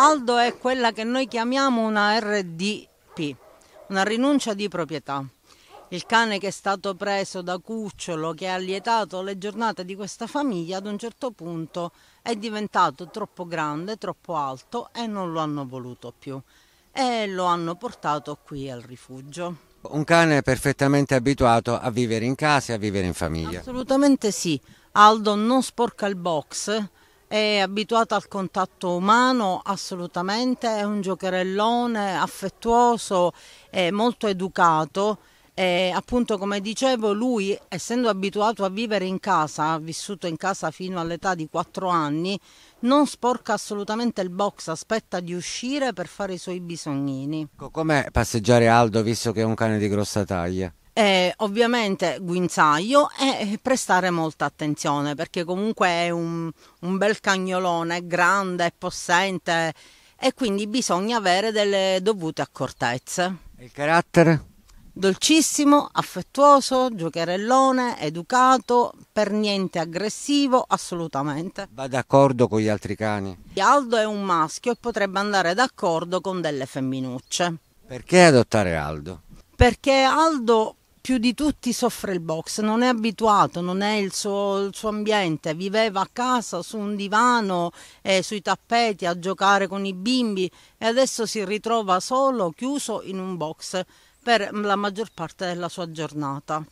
Aldo è quella che noi chiamiamo una RDP, una rinuncia di proprietà. Il cane che è stato preso da cucciolo, che ha allietato le giornate di questa famiglia, ad un certo punto è diventato troppo grande, troppo alto e non lo hanno voluto più e lo hanno portato qui al rifugio. Un cane perfettamente abituato a vivere in casa e a vivere in famiglia. Assolutamente sì. Aldo non sporca il box, è abituato al contatto umano assolutamente, è un giocherellone affettuoso, è molto educato. E appunto come dicevo lui essendo abituato a vivere in casa, ha vissuto in casa fino all'età di 4 anni, non sporca assolutamente il box, aspetta di uscire per fare i suoi bisognini. Ecco, com'è passeggiare Aldo visto che è un cane di grossa taglia? eh, ovviamente guinzaglio e eh, prestare molta attenzione perché comunque è un, un bel cagnolone, grande, è possente e quindi bisogna avere delle dovute accortezze. Il carattere? Dolcissimo, affettuoso, giocherellone, educato, per niente aggressivo, assolutamente. Va d'accordo con gli altri cani? Aldo è un maschio e potrebbe andare d'accordo con delle femminucce. Perché adottare Aldo? Perché Aldo più di tutti soffre il box, non è abituato, non è il suo, il suo ambiente, viveva a casa su un divano, eh, sui tappeti, a giocare con i bimbi e adesso si ritrova solo, chiuso in un box per la maggior parte della sua giornata.